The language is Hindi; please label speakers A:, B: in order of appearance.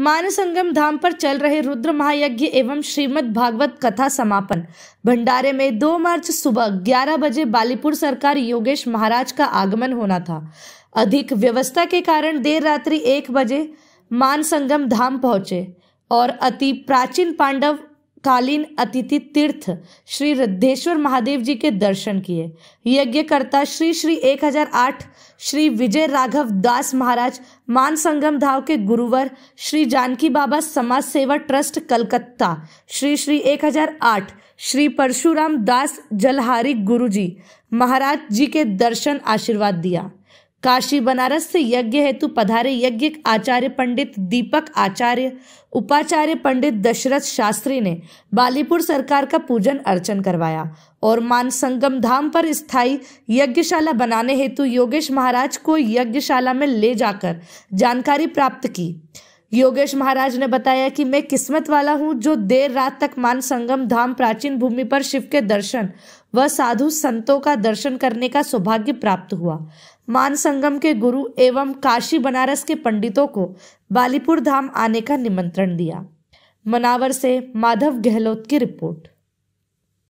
A: मानसंगम धाम पर चल रहे रुद्र महायज्ञ एवं श्रीमद् भागवत कथा समापन भंडारे में 2 मार्च सुबह 11 बजे बालीपुर सरकार योगेश महाराज का आगमन होना था अधिक व्यवस्था के कारण देर रात्रि एक बजे मानसंगम धाम पहुंचे और अति प्राचीन पांडव तत्कालीन अतिथि तीर्थ श्री रद्धेश्वर महादेव जी के दर्शन किए यज्ञकर्ता श्री श्री 1008 श्री विजय राघव दास महाराज मान संगम धाव के गुरुवर श्री जानकी बाबा समाज सेवा ट्रस्ट कलकत्ता श्री श्री 1008 श्री परशुराम दास जलहारी गुरुजी महाराज जी के दर्शन आशीर्वाद दिया काशी बनारस से यज्ञ हेतु पधारे यज्ञ आचार्य पंडित दीपक आचार्य उपाचार्य पंडित दशरथ शास्त्री ने बालीपुर सरकार का पूजन अर्चन करवाया और मान संगम धाम पर स्थायी यज्ञशाला बनाने हेतु योगेश महाराज को यज्ञशाला में ले जाकर जानकारी प्राप्त की योगेश महाराज ने बताया कि मैं किस्मत वाला हूँ जो देर रात तक मान संगम धाम प्राचीन भूमि पर शिव के दर्शन व साधु संतों का दर्शन करने का सौभाग्य प्राप्त हुआ मान संगम के गुरु एवं काशी बनारस के पंडितों को बालीपुर धाम आने का निमंत्रण दिया मनावर से माधव गहलोत की रिपोर्ट